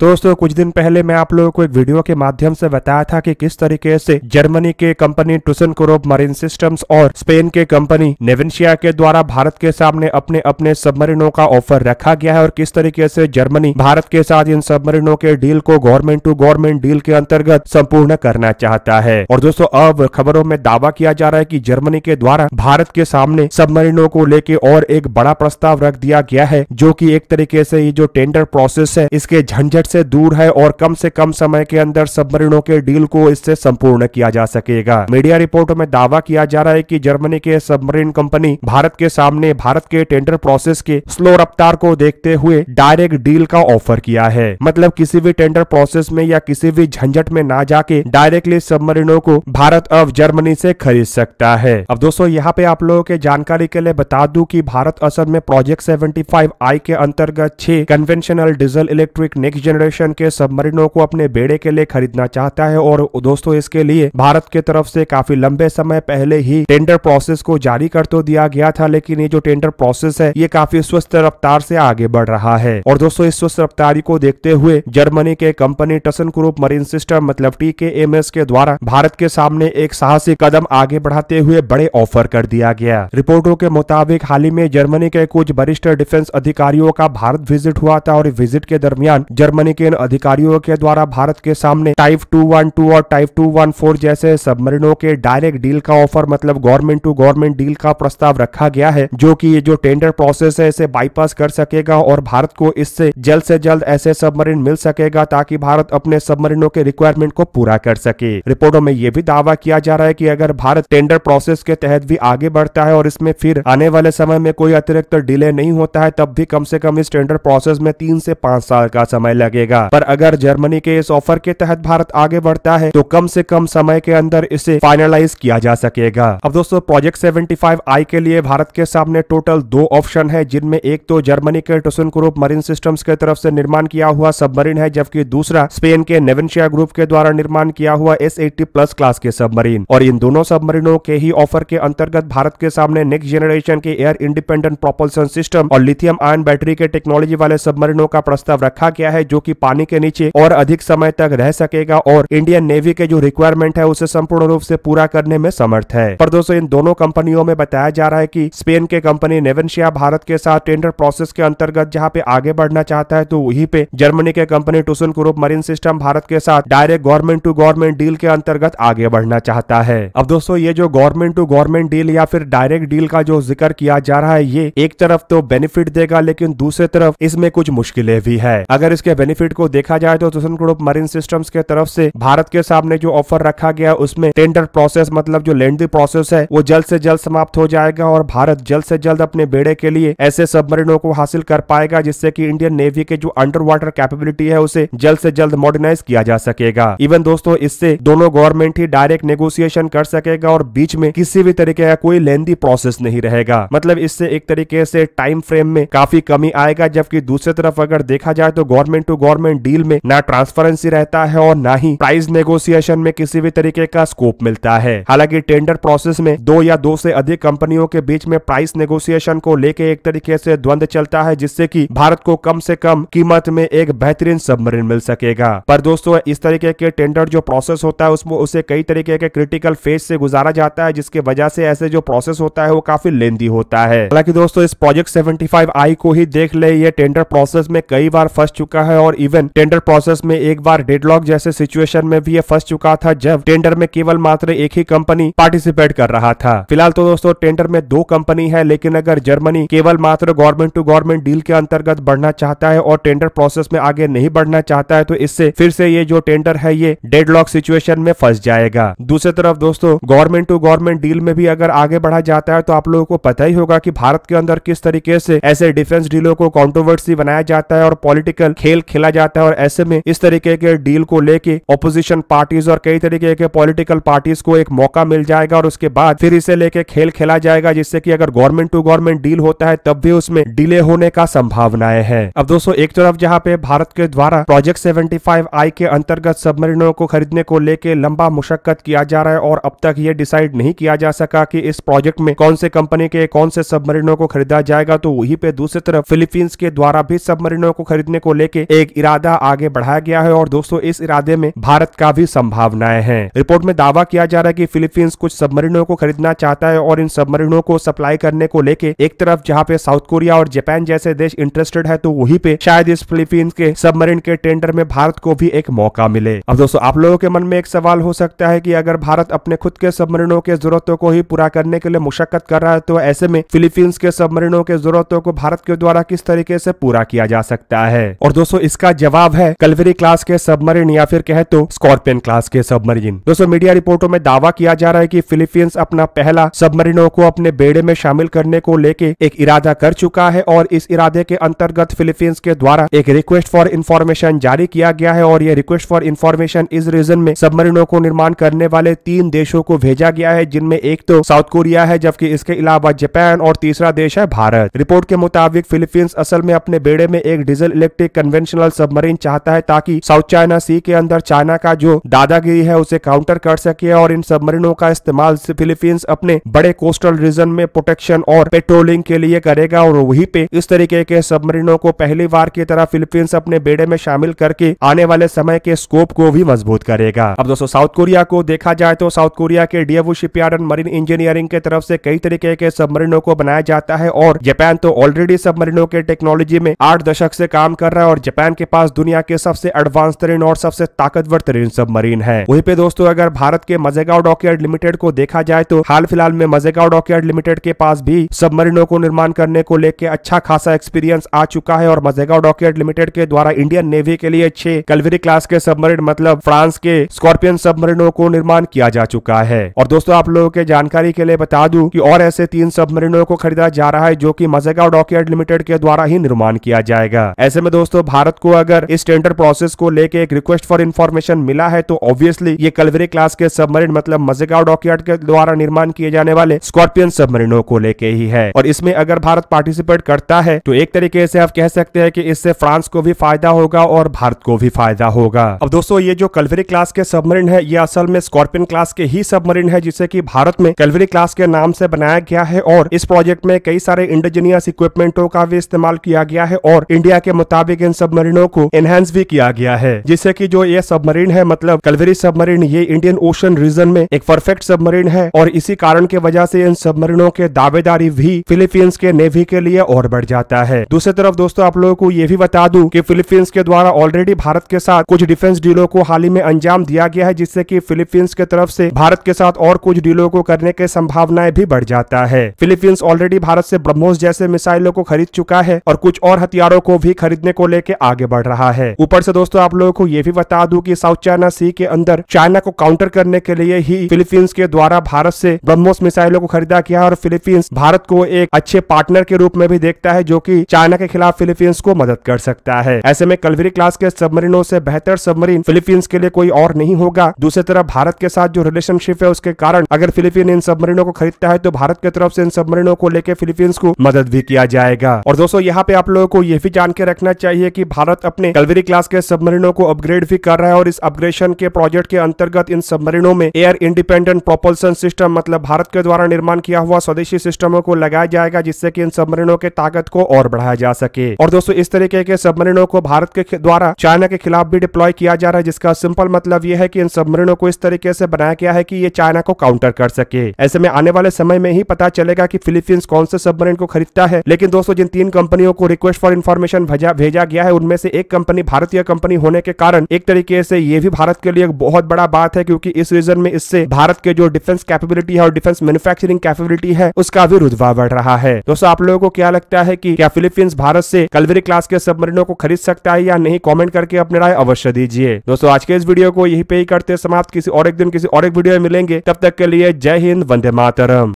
दोस्तों कुछ दिन पहले मैं आप लोगों को एक वीडियो के माध्यम से बताया था कि किस तरीके से जर्मनी के company Thyssen Krupp marine systems और स्पेन के कंपनी नेवेंशिया के द्वारा भारत के सामने अपने अपने सबमरीनों का ऑफर रखा गया है और किस तरीके से जर्मनी भारत के साथ इन सबमरीनों के डील को गवर्नमेंट टू गवर्नमेंट डील के अंतर्गत संपूर्ण करना चाहता है और दोस्तों अब खबरों में दावा किया जा रहा है की जर्मनी के द्वारा भारत के सामने सबमरीनों को लेके और एक बड़ा प्रस्ताव रख दिया गया है जो की एक तरीके से ये जो टेंडर प्रोसेस है इसके झंझट से दूर है और कम से कम समय के अंदर सबमरीनों के डील को इससे संपूर्ण किया जा सकेगा मीडिया रिपोर्ट में दावा किया जा रहा है की जर्मनी के सबमरीन कंपनी भारत के सामने भारत के टेंडर प्रोसेस के स्लो रफ्तार को देखते हुए डायरेक्ट डील का ऑफर किया है मतलब किसी भी टेंडर प्रोसेस में या किसी भी झंझट में ना जाके डायरेक्टली सबमरीनों को भारत अब जर्मनी से खरीद सकता है अब दोस्तों यहाँ पे आप लोगों के जानकारी के लिए बता दूं कि भारत असद में प्रोजेक्ट 75 आई के अंतर्गत छह conventional diesel electric next generation generation के सबमरीनों को अपने बेड़े के लिए खरीदना चाहता है और दोस्तों इसके लिए भारत के तरफ से काफी लंबे समय पहले ही टेंडर प्रोसेस को जारी कर तो दिया गया था लेकिन ये जो टेंडर प्रोसेस है ये काफी स्वस्थ रफ्तार से आगे बढ़ रहा है और दोस्तों इस स्वस्थ रफ्तारी को देखते हुए जर्मनी के company Thyssen group marine system मतलब टी के एम एस के द्वारा भारत के सामने एक साहसिक कदम आगे बढ़ाते हुए बड़े ऑफर कर दिया गया रिपोर्टों के मुताबिक हाल ही में जर्मनी के कुछ वरिष्ठ डिफेंस अधिकारियों का भारत विजिट हुआ था और विजिट के दरमियान जर्मनी यानी कि इन अधिकारियों के द्वारा भारत के सामने टाइप टू वन टू और टाइप टू वन फोर जैसे सबमरीनों के डायरेक्ट डील का ऑफर मतलब गवर्नमेंट टू गवर्नमेंट डील का प्रस्ताव रखा गया है जो कि ये जो टेंडर प्रोसेस है इसे बाईपास कर सकेगा और भारत को इससे जल्द से जल्द ऐसे सबमरीन मिल सकेगा ताकि भारत अपने सबमरीनों के रिक्वायरमेंट को पूरा कर सके रिपोर्टों में यह भी दावा किया जा रहा है की अगर भारत टेंडर प्रोसेस के तहत भी आगे बढ़ता है और इसमें फिर आने वाले समय में कोई अतिरिक्त डिले नहीं होता है तब भी कम से कम इस टेंडर प्रोसेस में तीन से पांच साल का समय लगेगा लगेगा पर अगर जर्मनी के इस ऑफर के तहत भारत आगे बढ़ता है तो कम से कम समय के अंदर इसे फाइनलाइज किया जा सकेगा अब दोस्तों प्रोजेक्ट 75 आई के लिए भारत के सामने टोटल दो ऑप्शन है जिनमें एक तो जर्मनी के टोसन ग्रुप मरीन सिस्टम के तरफ ऐसी निर्माण किया हुआ सबमरीन है जबकि दूसरा स्पेन के नेवेंशिया ग्रुप के द्वारा निर्माण किया हुआ एस प्लस क्लास के सबमरीन और इन दोनों सबमरीनों के ही ऑफर के अंतर्गत भारत के सामने नेक्स्ट जनरेशन के एयर इंडिपेंडेंट प्रोपल्सन सिस्टम और लिथियम आयन बैटरी के टेक्नोलॉजी वाले सबमरीनों का प्रस्ताव रखा गया है जो कि पानी के नीचे और अधिक समय तक रह सकेगा और इंडियन नेवी के जो रिक्वायरमेंट है उसे संपूर्ण रूप से पूरा करने में समर्थ है पर दोस्तों इन दोनों कंपनियों में बताया जा रहा है की स्पेन के कंपनी नेवेंशिया भारत के साथ टेंडर प्रोसेस के अंतर्गत जहाँ पे आगे बढ़ना चाहता है तो वही पे जर्मनी के company Thyssen group marine system Bharat के साथ direct government to government deal के अंतर्गत आगे बढ़ना चाहता है अब दोस्तों ये जो गवर्नमेंट टू गवर्नमेंट डील या फिर डायरेक्ट डील का जो जिक्र किया जा रहा है ये एक तरफ तो बेनिफिट देगा लेकिन दूसरी तरफ इसमें कुछ मुश्किलें भी है अगर इसके बेनिफिट को देखा जाए तो सुसन ग्रुप मरीन सिस्टम्स के तरफ से भारत के सामने जो ऑफर रखा गया उसमें टेंडर प्रोसेस मतलब जो लेंदी प्रोसेस है वो जल्द से जल्द समाप्त हो जाएगा और भारत जल्द से जल्द अपने बेड़े के लिए ऐसे सबमरीनों को हासिल कर पाएगा जिससे की इंडियन नेवी के जो अंडर वाटर कैपेबिलिटी है उसे जल्द से जल्द मॉडर्नाइज किया जा सकेगा इवन दोस्तों इससे दोनों गवर्नमेंट ही डायरेक्ट नेगोशिएशन कर सकेगा और बीच में किसी भी तरीके का कोई लेंदी प्रोसेस नहीं रहेगा मतलब इससे एक तरीके से टाइम फ्रेम में काफी कमी आएगा जबकि दूसरी तरफ अगर देखा जाए तो गवर्नमेंट टू गवर्नमेंट डील में ना ट्रांसपेरेंसी रहता है और ना ही प्राइस नेगोशिएशन में किसी भी तरीके का स्कोप मिलता है हालांकि टेंडर प्रोसेस में दो या दो से अधिक कंपनियों के बीच में प्राइस नेगोशिएशन को लेके एक तरीके से द्वंद चलता है जिससे कि भारत को कम से कम कीमत में एक बेहतरीन सबमरीन मिल सकेगा पर दोस्तों इस तरीके के टेंडर जो प्रोसेस होता है उसमें उसे कई तरीके के क्रिटिकल फेज से गुजारा जाता है जिसके वजह से ऐसे जो प्रोसेस होता है वो काफी लेंदी होता है हालांकि दोस्तों इस प्रोजेक्ट 75 आई को ही देख ले ये टेंडर प्रोसेस में कई बार फंस चुका है और और इवन टेंडर प्रोसेस में एक बार डेडलॉक जैसे सिचुएशन में भी फंस चुका था जब टेंडर में केवल मात्र एक ही कंपनी पार्टिसिपेट कर रहा था फिलहाल तो दोस्तों टेंडर में दो कंपनी है लेकिन अगर जर्मनी केवल मात्र गवर्नमेंट टू गवर्नमेंट डील के अंतर्गत बढ़ना चाहता है और टेंडर प्रोसेस में आगे नहीं बढ़ना चाहता है तो इससे फिर से ये जो टेंडर है ये डेडलॉक सिचुएशन में फंस जाएगा दूसरी तरफ दोस्तों गवर्नमेंट टू गवर्नमेंट डील में भी अगर आगे बढ़ा जाता है तो आप लोगों को पता ही होगा की भारत के अंदर किस तरीके से ऐसे डिफेंस डीलों को कॉन्ट्रोवर्सी बनाया जाता है और पॉलिटिकल खेल खेल खेला जाता है और ऐसे में इस तरीके के डील को लेके ऑपोजिशन पार्टीज और कई तरीके के पॉलिटिकल पार्टीज को एक मौका मिल जाएगा और उसके बाद फिर इसे लेके खेल खेला जाएगा जिससे कि अगर गवर्नमेंट टू गवर्नमेंट डील होता है तब भी उसमें डिले होने का संभावनाएं है अब दोस्तों एक तरफ जहाँ पे भारत के द्वारा प्रोजेक्ट सेवेंटी आई के अंतर्गत सबमरीनों को खरीदने को लेके लंबा मुशक्कत किया जा रहा है और अब तक ये डिसाइड नहीं किया जा सका कि इस प्रोजेक्ट में कौन से कंपनी के कौन से सबमरीनों को खरीदा जाएगा तो वहीं पे दूसरी तरफ फिलीपींस के द्वारा भी सबमरीनों को खरीदने को लेके एक एक इरादा आगे बढ़ाया गया है और दोस्तों इस इरादे में भारत का भी संभावनाएं हैं रिपोर्ट में दावा किया जा रहा है कि फिलीपींस कुछ सबमरीनों को खरीदना चाहता है और इन सबमरीनों को सप्लाई करने को लेके एक तरफ जहाँ पे साउथ कोरिया और जापान जैसे देश इंटरेस्टेड है तो वही पे शायद इस फिलीपींस के सबमरीन के टेंडर में भारत को भी एक मौका मिले अब दोस्तों आप लोगों के मन में एक सवाल हो सकता है की अगर भारत अपने खुद के सबमरीनों के जरूरतों को ही पूरा करने के लिए मुशक्कत कर रहा है तो ऐसे में फिलीपींस के सबमरीनों के जरूरतों को भारत के द्वारा किस तरीके से पूरा किया जा सकता है और दोस्तों इस इसका जवाब है कलवेरी क्लास के सबमरीन या फिर कहे तो स्कॉर्पियन क्लास के सबमरीन दोस्तों मीडिया रिपोर्टों में दावा किया जा रहा है कि फिलीपींस अपना पहला सबमरीनों को अपने बेड़े में शामिल करने को लेके एक इरादा कर चुका है और इस इरादे के अंतर्गत फिलीपींस के द्वारा एक रिक्वेस्ट फॉर इन्फॉर्मेशन जारी किया गया है और ये रिक्वेस्ट फॉर इन्फॉर्मेशन इस रीजन में सबमरीनों को निर्माण करने वाले तीन देशों को भेजा गया है जिनमें एक तो साउथ कोरिया है जबकि इसके अलावा जापान और तीसरा देश है भारत रिपोर्ट के मुताबिक फिलीपींस असल में अपने बेड़े में एक diesel electric conventional surgical submarine चाहता है ताकि साउथ चाइना सी के अंदर चाइना का जो दादागिरी है उसे काउंटर कर सके और इन सबमरीनों का इस्तेमाल फिलीपींस अपने बड़े कोस्टल रीजन में प्रोटेक्शन और पेट्रोलिंग के लिए करेगा और वहीं पे इस तरीके के सबमरीनों को पहली बार की तरह फिलीपींस अपने बेड़े में शामिल करके आने वाले समय के स्कोप को भी मजबूत करेगा अब दोस्तों साउथ कोरिया को देखा जाए तो साउथ कोरिया के Daewoo shipyard and marine engineering के तरफ से कई तरीके के सबमरीनों को बनाया जाता है और जापान तो ऑलरेडी सबमरीनों के टेक्नोलॉजी में आठ दशक से काम कर रहा है और जापान के पास दुनिया के सबसे एडवांस तरीन और सबसे ताकतवर तरीन सबमरीन है वही पे दोस्तों अगर भारत के मजेगांव डॉकयार्ड लिमिटेड को देखा जाए तो हाल फिलहाल में मजेगांव डॉकयार्ड लिमिटेड के पास भी सबमरीनों को निर्माण करने को लेकर अच्छा खासा एक्सपीरियंस आ चुका है और मजेगांव डॉकयार्ड लिमिटेड के द्वारा इंडियन नेवी के लिए छह कलवेरी क्लास के सबमरीन मतलब फ्रांस के स्कॉर्पियन सबमरीनों को निर्माण किया जा चुका है और दोस्तों आप लोगों के जानकारी के लिए बता दू की और ऐसे तीन सबमरीनों को खरीदा जा रहा है जो की मजेगांव डॉकयार्ड लिमिटेड के द्वारा ही निर्माण किया जाएगा ऐसे में दोस्तों भारत को अगर इस टेंडर प्रोसेस को लेके एक रिक्वेस्ट फॉर इन्फॉर्मेशन मिला है तो ऑब्वियसली ये कलवरी क्लास के सबमरीन मतलब मजेगा डॉकयार्ड के द्वारा निर्माण किए जाने वाले स्कॉर्पियन सबमरीनों को लेके ही है और इसमें अगर भारत पार्टिसिपेट करता है तो एक तरीके से आप कह सकते हैं कि इससे फ्रांस को भी फायदा होगा और भारत को भी फायदा होगा अब दोस्तों ये जो कलवरी क्लास के सबमरीन है ये असल में स्कॉर्पियन क्लास के ही सबमरीन है जिसे की भारत में कलवरी क्लास के नाम से बनाया गया है और इस प्रोजेक्ट में कई सारे इंडिजिनियस इक्विपमेंटों का भी इस्तेमाल किया गया है और इंडिया के मुताबिक इन सबमरीन सबमरीनों को एनहेंस भी किया गया है जिससे की जो ये सबमरीन है मतलब कलवेरी सबमरीन ये इंडियन ओशन रीजन में एक परफेक्ट सबमरीन है और इसी कारण की वजह से इन सबमरीनों के दावेदारी भी फिलीपींस के नेवी के लिए और बढ़ जाता है दूसरी तरफ दोस्तों आप लोगों को ये भी बता दूं कि फिलीपींस के द्वारा ऑलरेडी भारत के साथ कुछ डिफेंस डीलों को हाल ही में अंजाम दिया गया है जिससे कि फिलीपींस के तरफ से भारत के साथ और कुछ डीलों को करने के संभावनाएं भी बढ़ जाता है फिलीपींस ऑलरेडी भारत से ब्रह्मोस जैसे मिसाइलों को खरीद चुका है और कुछ और हथियारों को भी खरीदने को लेकर आगे आगे बढ़ रहा है ऊपर से दोस्तों आप लोगों को ये भी बता दूं कि साउथ चाइना सी के अंदर चाइना को काउंटर करने के लिए ही फिलीपींस के द्वारा भारत से ब्रह्मोस मिसाइलों को खरीदा किया और फिलीपींस भारत को एक अच्छे पार्टनर के रूप में भी देखता है जो की चाइना के खिलाफ फिलीपींस को मदद कर सकता है ऐसे में कलवरी क्लास के सबमरीनों से बेहतर सबमरीन फिलीपींस के लिए कोई और नहीं होगा दूसरी तरफ भारत के साथ जो रिलेशनशिप है उसके कारण अगर फिलीपीन इन सबमरीनों को खरीदता है तो भारत की तरफ से इन सबमरीनों को लेकर फिलीपींस को मदद भी किया जाएगा और दोस्तों यहाँ पे आप लोगों को ये भी जान के रखना चाहिए की भारत भारत अपने कलवरी क्लास के सबमरीनों को अपग्रेड भी कर रहा है और इस अपग्रेडेशन के प्रोजेक्ट के अंतर्गत इन सबमरीनों में एयर इंडिपेंडेंट प्रोपल्सन सिस्टम मतलब भारत के द्वारा निर्माण किया हुआ स्वदेशी सिस्टमों को लगाया जाएगा जिससे की इन सबमरीनों के ताकत को और बढ़ाया जा सके और दोस्तों इस तरीके के सबमरीनों को भारत के द्वारा चाइना के खिलाफ भी डिप्लॉय किया जा रहा है जिसका सिंपल मतलब यह है की इन सबमरीनों को इस तरीके से बनाया गया है की ये चाइना को काउंटर कर सके ऐसे में आने वाले समय में ही पता चलेगा की फिलीपींस कौन से सबमरीन को खरीदता है लेकिन दोस्तों जिन तीन कंपनियों को रिक्वेस्ट फॉर इन्फॉर्मेशन भेजा गया है उनमें से एक कंपनी भारतीय कंपनी होने के कारण एक तरीके से ये भी भारत के लिए एक बहुत बड़ा बात है क्योंकि इस रीजन में इससे भारत के जो डिफेंस कैपेबिलिटी है और डिफेंस मैन्युफैक्चरिंग कैपेबिलिटी है उसका भी रुझवा बढ़ रहा है दोस्तों आप लोगों को क्या लगता है की क्या फिलीपींस भारत से कलवरी क्लास के सबमरीनों को खरीद सकता है या नहीं कॉमेंट करके अपने राय अवश्य दीजिए दोस्तों आज के इस वीडियो को यही पे ही करते समाप्त किसी और एक दिन किसी और एक वीडियो में मिलेंगे तब तक के लिए जय हिंद वंदे मातरम